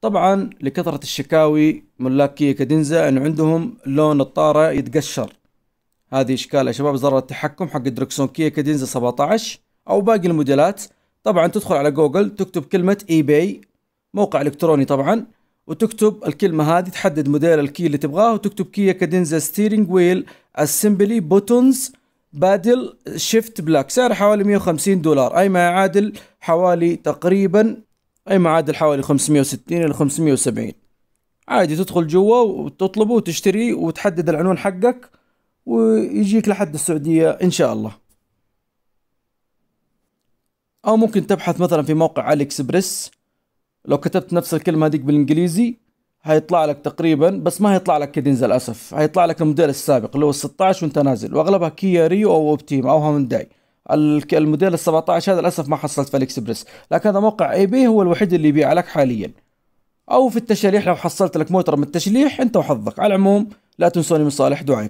طبعا لكثرة الشكاوي ملاك كيا كدنزا أن عندهم لون الطارة يتقشر هذه إشكال يا شباب زر التحكم حق دركسون كيا كدنزا 17 أو باقي الموديلات طبعا تدخل على جوجل تكتب كلمة اي باي موقع إلكتروني طبعا وتكتب الكلمة هذه تحدد موديل الكي اللي تبغاه وتكتب كيا كادينزا ستيرنج ويل اسمبلي بوتونز بادل شيفت بلاك سعر حوالي 150 دولار أي ما يعادل حوالي تقريبا اي معادل حوالي 560 الى 570 عادي تدخل جوا وتطلبه وتشتري وتحدد العنوان حقك ويجيك لحد السعودية ان شاء الله او ممكن تبحث مثلا في موقع علي اكسبريس لو كتبت نفس الكلمة هذيك بالانجليزي هيطلع لك تقريبا بس ما هيطلع لك كدينز للاسف هيطلع لك الموديل السابق اللي هو 16 وانت نازل واغلبها كيا ريو او اوبتيم او هونداي الموديل ال 17 هذا للاسف ما حصلت في الاكسبرس لكن هذا موقع اي بي هو الوحيد اللي يبيع لك حاليا او في التشاليح لو حصلت لك موتر من التشليح انت وحظك على العموم لا تنسوني من صالح دعائكم